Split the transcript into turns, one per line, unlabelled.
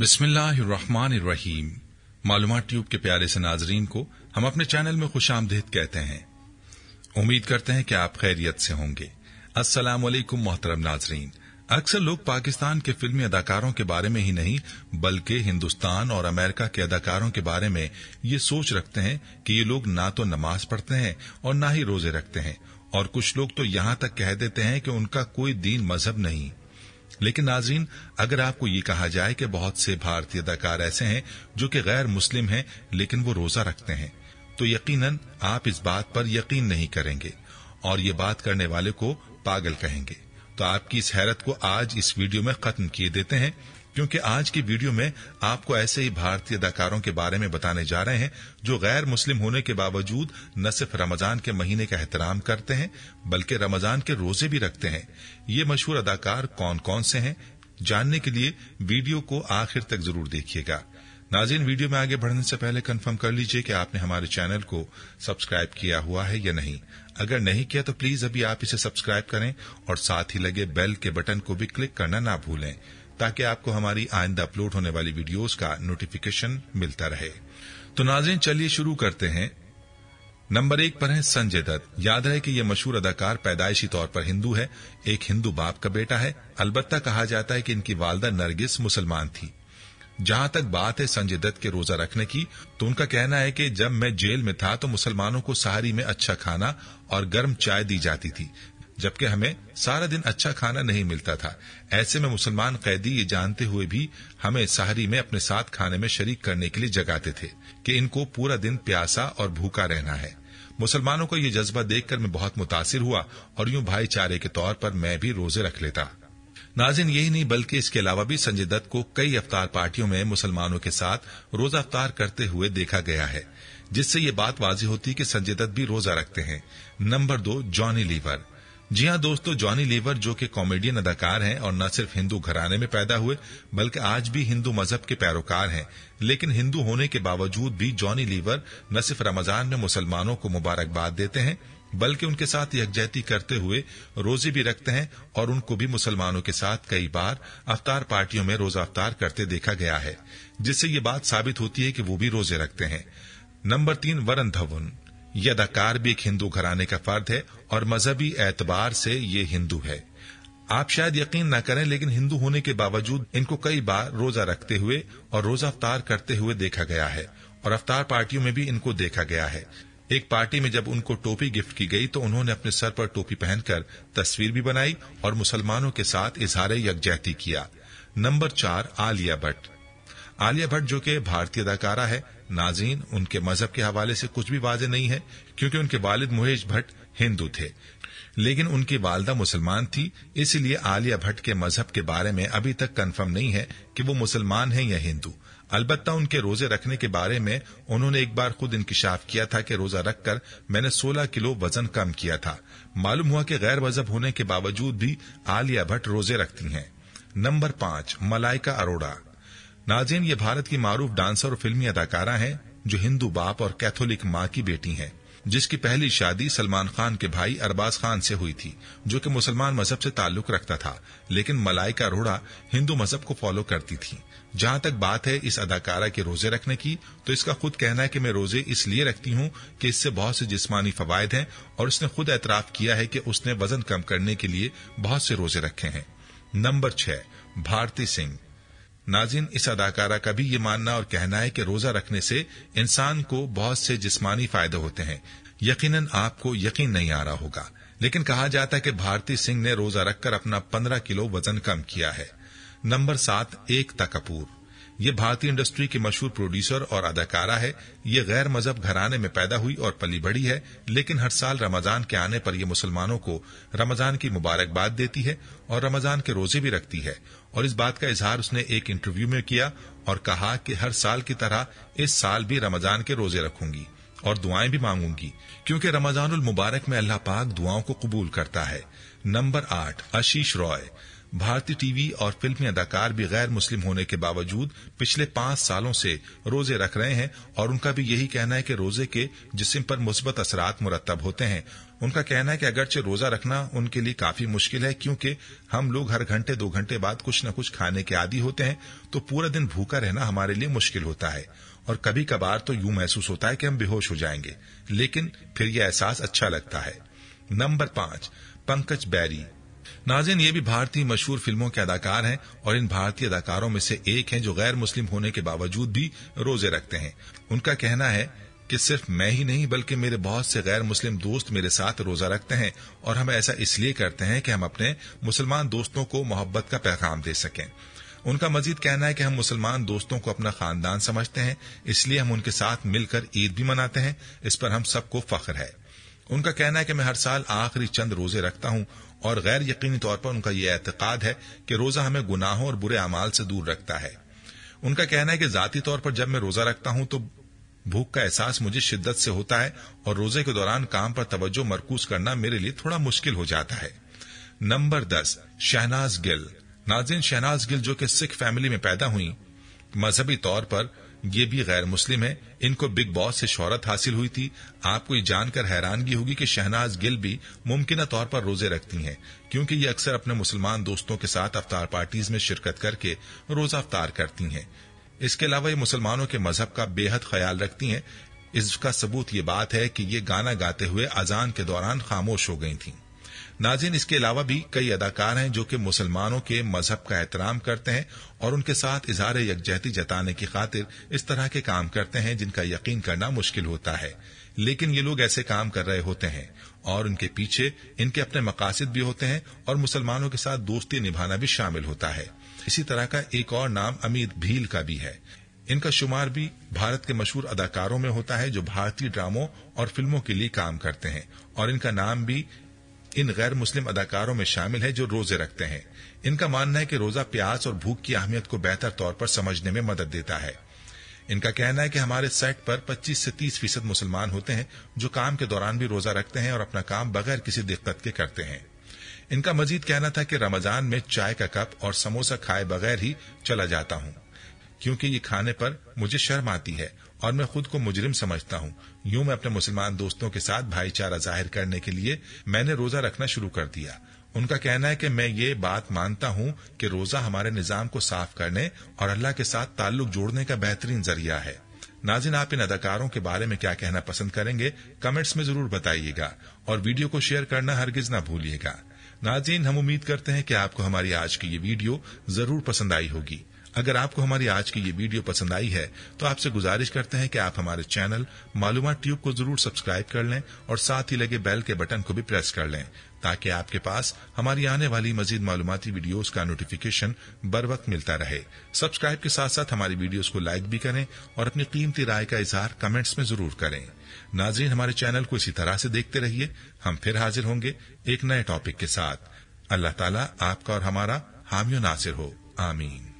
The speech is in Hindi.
बिस्मिल्लाहिर्रहमानिर्रहीम मालूम ट्यूब के प्यारे से नाजरीन को हम अपने चैनल में खुश आमदेद कहते हैं उम्मीद करते हैं कि आप खैरियत से होंगे अस्सलाम वालेकुम मोहतरम नाजरीन अक्सर लोग पाकिस्तान के फिल्मी अदाकारों के बारे में ही नहीं बल्कि हिंदुस्तान और अमेरिका के अदाकारों के बारे में ये सोच रखते हैं कि ये लोग ना तो नमाज पढ़ते हैं और ना ही रोजे रखते हैं और कुछ लोग तो यहाँ तक कह देते हैं कि उनका कोई दीन मजहब नहीं लेकिन नाजीन अगर आपको ये कहा जाए कि बहुत से भारतीय अदाकार ऐसे हैं जो कि गैर मुस्लिम हैं लेकिन वो रोजा रखते हैं तो यकीनन आप इस बात पर यकीन नहीं करेंगे और ये बात करने वाले को पागल कहेंगे तो आपकी इस हैरत को आज इस वीडियो में खत्म किए देते हैं क्योंकि आज की वीडियो में आपको ऐसे ही भारतीय अदाकारों के बारे में बताने जा रहे हैं जो गैर मुस्लिम होने के बावजूद न सिर्फ रमजान के महीने का एहतराम करते हैं बल्कि रमजान के रोजे भी रखते हैं ये मशहूर अदाकार कौन कौन से हैं जानने के लिए वीडियो को आखिर तक जरूर देखिएगा नाजिन वीडियो में आगे बढ़ने से पहले कन्फर्म कर लीजिए कि आपने हमारे चैनल को सब्सक्राइब किया हुआ है या नहीं अगर नहीं किया तो प्लीज अभी आप इसे सब्सक्राइब करें और साथ ही लगे बेल के बटन को भी क्लिक करना ना भूलें ताकि आपको हमारी आइंदा अपलोड होने वाली वीडियोस का नोटिफिकेशन मिलता रहे तो नाजरीन चलिए शुरू करते हैं नंबर एक पर है संजय दत्त याद रहे कि यह मशहूर अदाकार पैदाइशी तौर पर हिंदू है एक हिंदू बाप का बेटा है अलबत्ता कहा जाता है कि इनकी वालदा नरगिस मुसलमान थी जहां तक बात है संजय दत्त के रोजा रखने की तो उनका कहना है कि जब मैं जेल में था तो मुसलमानों को सहारी में अच्छा खाना और गर्म चाय दी जाती थी जबकि हमें सारा दिन अच्छा खाना नहीं मिलता था ऐसे में मुसलमान कैदी ये जानते हुए भी हमें सहरी में अपने साथ खाने में शरीक करने के लिए जगाते थे कि इनको पूरा दिन प्यासा और भूखा रहना है मुसलमानों को ये जज्बा देखकर मैं बहुत मुतासिर हुआ और यूं भाईचारे के तौर पर मैं भी रोजे रख लेता नाजिन यही नहीं बल्कि इसके अलावा भी संजय दत्त को कई अवतार पार्टियों में मुसलमानों के साथ रोजा अवतार करते हुए देखा गया है जिससे ये बात वाजी होती कि संजय दत्त भी रोजा रखते हैं नंबर दो जॉनी लीवर जी हाँ दोस्तों जॉनी लीवर जो कि कॉमेडियन अदाकार हैं और न सिर्फ हिंदू घराने में पैदा हुए बल्कि आज भी हिंदू मजहब के पैरोकार हैं लेकिन हिंदू होने के बावजूद भी जॉनी लीवर न सिर्फ रमजान में मुसलमानों को मुबारकबाद देते हैं बल्कि उनके साथ यकजहती करते हुए रोजे भी रखते हैं और उनको भी मुसलमानों के साथ कई बार अवतार पार्टियों में रोजा अवतार करते देखा गया है जिससे ये बात साबित होती है कि वो भी रोजे रखते हैं नंबर तीन वरण धवन यदाकार भी एक हिंदू घराने का फर्द है और मजहबी एतबार से ये हिंदू है आप शायद यकीन न करें लेकिन हिंदू होने के बावजूद इनको कई बार रोजा रखते हुए और रोजा अफ्तार करते हुए देखा गया है और अफ्तार पार्टियों में भी इनको देखा गया है एक पार्टी में जब उनको टोपी गिफ्ट की गई तो उन्होंने अपने सर पर टोपी पहनकर तस्वीर भी बनाई और मुसलमानों के साथ इजहार यकजहती किया नंबर चार आलिया भट्ट आलिया भट्ट जो कि भारतीय अदाकारा है नाजीन उनके मजहब के हवाले से कुछ भी वाजे नहीं है क्योंकि उनके वालिद मुहेश भट्ट हिंदू थे लेकिन उनकी वालदा मुसलमान थी इसलिए आलिया भट्ट के मजहब के बारे में अभी तक कंफर्म नहीं है कि वो मुसलमान हैं या हिंदू अलबत्ता उनके रोजे रखने के बारे में उन्होंने एक बार खुद इंकशाफ किया था कि रोजा रखकर मैंने 16 किलो वजन कम किया था मालूम हुआ कि गैर मजहब होने के बावजूद भी आलिया भट्ट रोजे रखती हैं नंबर पांच मलाइका अरोड़ा नाजिन ये भारत की मारूफ डांसर और फिल्मी अदाकारा हैं जो हिंदू बाप और कैथोलिक माँ की बेटी हैं जिसकी पहली शादी सलमान खान के भाई अरबाज खान से हुई थी जो कि मुसलमान मजहब से ताल्लुक रखता था लेकिन मलाइका अरोड़ा हिंदू मजहब को फॉलो करती थी जहां तक बात है इस अदाकारा के रोजे रखने की तो इसका खुद कहना है कि मैं रोजे इसलिए रखती हूँ कि इससे बहुत से जिस्मानी फवायद हैं और उसने खुद एतराफ किया है कि उसने वजन कम करने के लिए बहुत से रोजे रखे हैं नंबर छह भारती सिंह नाजिन इस अदाकारा का भी ये मानना और कहना है कि रोजा रखने से इंसान को बहुत से जिस्मानी फायदे होते हैं यकीनन आपको यकीन नहीं आ रहा होगा लेकिन कहा जाता है कि भारती सिंह ने रोजा रखकर अपना पंद्रह किलो वजन कम किया है नंबर सात एकता कपूर ये भारतीय इंडस्ट्री की मशहूर प्रोड्यूसर और अदाकारा है ये गैर मजहब घराने में पैदा हुई और पली बढ़ी है लेकिन हर साल रमजान के आने पर यह मुसलमानों को रमजान की मुबारकबाद देती है और रमजान के रोजे भी रखती है और इस बात का इजहार उसने एक इंटरव्यू में किया और कहा कि हर साल की तरह इस साल भी रमजान के रोजे रखूंगी और दुआएं भी मांगूंगी क्योंकि उल मुबारक में अल्लाह पाक दुआओं को कबूल करता है नंबर आठ आशीष रॉय भारतीय टीवी और फिल्मी अदाकार भी गैर मुस्लिम होने के बावजूद पिछले पांच सालों से रोजे रख रहे हैं और उनका भी यही कहना है कि रोजे के जिसम पर मुस्बत असरात मुरतब होते हैं उनका कहना है कि अगरचे रोजा रखना उनके लिए काफी मुश्किल है क्योंकि हम लोग हर घंटे दो घंटे बाद कुछ न कुछ खाने के आदि होते हैं तो पूरा दिन भूखा रहना हमारे लिए मुश्किल होता है और कभी कभार तो यूं महसूस होता है कि हम बेहोश हो जाएंगे लेकिन फिर यह एहसास अच्छा लगता है नंबर पांच पंकज बैरी नाजिन ये भी भारतीय मशहूर फिल्मों के अदाकार हैं और इन भारतीय अदाकारों में से एक हैं जो गैर मुस्लिम होने के बावजूद भी रोजे रखते हैं उनका कहना है कि सिर्फ मैं ही नहीं बल्कि मेरे बहुत से गैर मुस्लिम दोस्त मेरे साथ रोजा रखते हैं और हम ऐसा इसलिए करते हैं कि हम अपने मुसलमान दोस्तों को मोहब्बत का पैगाम दे सकें उनका मजीद कहना है कि हम मुसलमान दोस्तों को अपना खानदान समझते हैं इसलिए हम उनके साथ मिलकर ईद भी मनाते हैं इस पर हम सबको फख्र है उनका कहना है कि मैं हर साल आखिरी चंद रोजे रखता हूँ और गैर यकीनी तौर पर उनका यह एतकाद है कि रोजा हमें गुनाहों और बुरे अमाल से दूर रखता है उनका कहना है कि जाती तौर पर जब मैं रोजा रखता हूँ तो भूख का एहसास मुझे शिद्दत से होता है और रोजे के दौरान काम पर तवज्जो मरकूज करना मेरे लिए थोड़ा मुश्किल हो जाता है नंबर दस शहनाज गिल नाजिन शहनाज गिल जो कि सिख फैमिली में पैदा हुई मजहबी तौर पर यह भी गैर मुस्लिम है इनको बिग बॉस से शोहरत हासिल हुई थी आपको ये जानकर हैरानगी होगी कि शहनाज गिल भी मुमकिन तौर पर रोजे रखती हैं क्योंकि ये अक्सर अपने मुसलमान दोस्तों के साथ अवतार पार्टीज में शिरकत करके रोजा अफ्तार करती हैं इसके अलावा ये मुसलमानों के मजहब का बेहद ख्याल रखती हैं इसका सबूत ये बात है कि ये गाना गाते हुए अजान के दौरान खामोश हो गई थीं नाजिन इसके अलावा भी कई अदाकार हैं जो कि मुसलमानों के मजहब का एहतराम करते हैं और उनके साथ इजहार यकजहती जताने की खातिर इस तरह के काम करते हैं जिनका यकीन करना मुश्किल होता है लेकिन ये लोग ऐसे काम कर रहे होते हैं और उनके पीछे इनके अपने मकासद भी होते हैं और मुसलमानों के साथ दोस्ती निभाना भी शामिल होता है इसी तरह का एक और नाम अमित भील का भी है इनका शुमार भी भारत के मशहूर अदाकारों में होता है जो भारतीय ड्रामों और फिल्मों के लिए काम करते हैं और इनका नाम भी इन गैर मुस्लिम अदाकारों में शामिल है जो रोजे रखते हैं इनका मानना है कि रोजा प्यास और भूख की अहमियत को बेहतर तौर पर समझने में मदद देता है इनका कहना है कि हमारे सेट पर 25 से 30 फीसद मुसलमान होते हैं जो काम के दौरान भी रोजा रखते हैं और अपना काम बगैर किसी दिक्कत के करते हैं इनका मजीद कहना था कि रमजान में चाय का कप और समोसा खाए बगैर ही चला जाता हूँ क्योंकि ये खाने पर मुझे शर्म आती है और मैं खुद को मुजरिम समझता हूँ यूं मैं अपने मुसलमान दोस्तों के साथ भाईचारा जाहिर करने के लिए मैंने रोजा रखना शुरू कर दिया उनका कहना है कि मैं ये बात मानता हूँ कि रोजा हमारे निजाम को साफ करने और अल्लाह के साथ ताल्लुक जोड़ने का बेहतरीन जरिया है नाजिन आप इन अदाकारों के बारे में क्या कहना पसंद करेंगे कमेंट्स में जरूर बताइएगा और वीडियो को शेयर करना हरगिज ना भूलिएगा नाजीन हम उम्मीद करते हैं कि आपको हमारी आज की ये वीडियो जरूर पसंद आई होगी अगर आपको हमारी आज की ये वीडियो पसंद आई है तो आपसे गुजारिश करते हैं कि आप हमारे चैनल मालूम ट्यूब को जरूर सब्सक्राइब कर लें और साथ ही लगे बेल के बटन को भी प्रेस कर लें ताकि आपके पास हमारी आने वाली मजीद मालूमती वीडियोस का नोटिफिकेशन बर वक्त मिलता रहे सब्सक्राइब के साथ साथ हमारी वीडियोस को लाइक भी करें और अपनी कीमती राय का इजहार कमेंट्स में जरूर करें नाजरीन हमारे चैनल को इसी तरह से देखते रहिए हम फिर हाजिर होंगे एक नए टॉपिक के साथ अल्लाह ताला आपका और हमारा हामियो नासिर हो आमीन